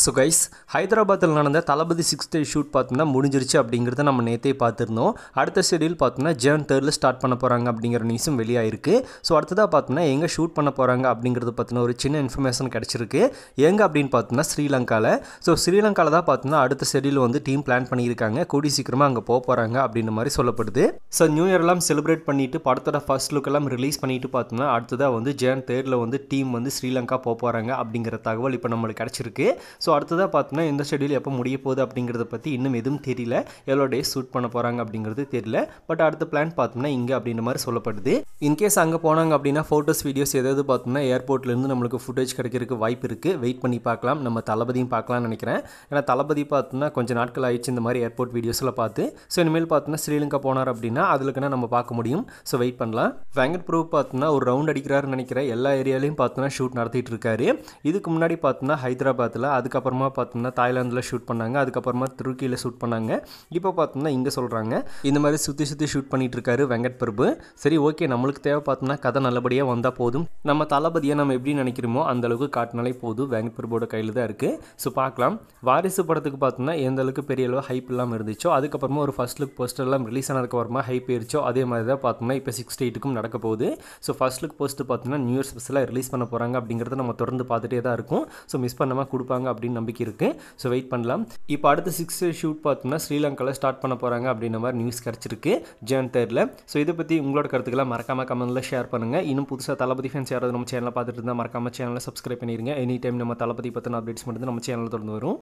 so guys ஹைதராபாத்தில் நடந்த தளபதி six டே shoot பார்த்தோம்னா முடிஞ்சிருச்சு அப்படிங்கிறத நம்ம நேற்றே பார்த்துருந்தோம் அடுத்த ஷெடியூல் பார்த்தோம்னா ஜேன் தேர்டில் ஸ்டார்ட் பண்ண போகிறாங்க அப்படிங்கிற நியூஸும் வெளியாயிருக்கு ஸோ அடுத்ததாக பார்த்தோம்னா எங்கே ஷூட் பண்ண போகிறாங்க அப்படிங்கிறத பார்த்தினா ஒரு சின்ன இன்ஃபர்மேஷன் கிடச்சிருக்கு எங்கே அப்படின்னு பார்த்தோம்னா ஸ்ரீலங்காவில் ஸோ ஸ்ரீலங்காவில் தான் பார்த்தோம்னா அடுத்த ஷெடியூல் வந்து டீம் பிளான் பண்ணியிருக்காங்க கூடி சீக்கிரமாக அங்கே போக போகிறாங்க அப்படின்ற மாதிரி சொல்லப்படுது ஸோ நியூ இயர்லாம் செலிப்ரேட் பண்ணிவிட்டு படத்தோட ஃபர்ஸ்ட் லுக்கெல்லாம் ரிலீஸ் பண்ணிவிட்டு பார்த்தோம்னா அடுத்ததாக வந்து ஜேன் தேர்டில் வந்து டீம் வந்து ஸ்ரீலங்கா போக போகிறாங்க அப்படிங்கிற தகவல் இப்போ நம்மளுக்கு கிடச்சிருக்கு ஸோ அடுத்ததாக பார்த்தோன்னா இந்த ஷெடியூல் எப்போ முடிய போகுது அப்படிங்கிறத பற்றி இன்னும் எதுவும் தெரியல எவ்வளோ டேஸ் ஷூட் பண்ண போகிறாங்க அப்படிங்கிறது தெரியல பட் அடுத்த பிளான் பார்த்தோம்னா இங்கே அப்படின்ற மாதிரி சொல்லப்படுது இன்கேஸ் அங்கே போனாங்க அப்படின்னா ஃபோட்டோஸ் வீடியோஸ் ஏதாவது பார்த்தோம்னா ஏர்போர்ட்லேருந்து நம்மளுக்கு ஃபுட்டேஜ் கிடைக்கிறதுக்கு வாய்ப்பு இருக்குது வெயிட் பண்ணி பார்க்கலாம் நம்ம தளபதியும் பார்க்கலாம்னு நினைக்கிறேன் ஏன்னா தளபதி பார்த்தோம்னா கொஞ்சம் நாட்கள் ஆயிடுச்சு இந்த மாதிரி ஏர்போர்ட் வீடியோஸில் பார்த்து ஸோ இனிமேல் பார்த்தோம்னா ஸ்ரீலங்கா போனார் அப்படின்னா அதுலக்குன்னா நம்ம பார்க்க முடியும் ஸோ வெயிட் பண்ணலாம் வெங்கட் பிரபு பார்த்தோம்னா ஒரு ரவுண்ட் அடிக்கிறாருன்னு நினைக்கிறேன் எல்லா ஏரியாலையும் பார்த்தோம்னா ஷூட் நடத்திட்டு இருக்காரு இதுக்கு முன்னாடி பார்த்தோம்னா ஹைதராபாத்தில் அதுக்கு அதுக்கப்புறமா பார்த்தோம்னா தாய்லாந்தில் ஷூட் பண்ணாங்க அதுக்கப்புறமா துருக்கியில் ஷூட் பண்ணாங்க இப்போ பார்த்தோம்னா இங்கே சொல்கிறாங்க இந்த மாதிரி சுற்றி சுற்றி ஷூட் பண்ணிகிட்டு இருக்காரு வெங்கட் பிரபு சரி ஓகே நம்மளுக்கு தேவை பார்த்தோம்னா கதை நல்லபடியாக வந்தால் போதும் நம்ம தளபதியை நம்ம எப்படி நினைக்கிறோமோ அந்தளவுக்கு காட்டினாலே போதும் வெங்கட் பிரபுவோட கையில் தான் இருக்குது ஸோ பார்க்கலாம் வாரிசு படத்துக்கு பார்த்தோம்னா எந்த அளவுக்கு பெரிய அளவு ஹைப் இல்லாமல் இருந்துச்சோ அதுக்கப்புறமா ஒரு ஃபஸ்ட் லுக் போஸ்டர் எல்லாம் ரிலீஸ் ஆனதுக்கப்புறமா ஹைப் ஆயிடுச்சோ அதே மாதிரி தான் பார்த்தோம்னா இப்போ சிக்ஸ் எயிட்டுக்கும் நடக்க போகுது ஸோ ஃபஸ்ட் லுக் போஸ்ட்டு பார்த்தோம்னா நியூ இயர் ஸ்பெஷலாக ரிலீஸ் பண்ண போகிறாங்க அப்படிங்கிறத நம்ம தொடர்ந்து பார்த்துட்டே தான் இருக்கும் ஸோ மிஸ் பண்ணாமல் கொடுப்பாங்க அப்படின்னு நம்பிக்கை இருக்குது ஸோ வெயிட் பண்ணலாம் இப்போ அடுத்த சிக்ஸ் ஷூட் பார்த்தோம்னா ஸ்ரீலங்காவில் ஸ்டார்ட் பண்ண போகிறாங்க அப்படின்ற மாதிரி நியூஸ் கிடச்சிருக்கு ஜன் தேர்டில் ஸோ இதை பற்றி உங்களோட கருத்துக்கெல்லாம் மறக்காம கமெண்ட்டில் ஷேர் பண்ணுங்கள் இன்னும் புதுசாக தளபதி ஃபேன்ஸ் யாராவது நம்ம சேனலில் பார்த்துட்டு இருந்தால் மறக்காமல் சேனலில் சப்ஸ்கிரைப் பண்ணிடுங்க எனி டைம் நம்ம தளபதி பற்றின அப்டேட்ஸ் மட்டும் நம்ம சேனலில் தொடர்ந்து வரும்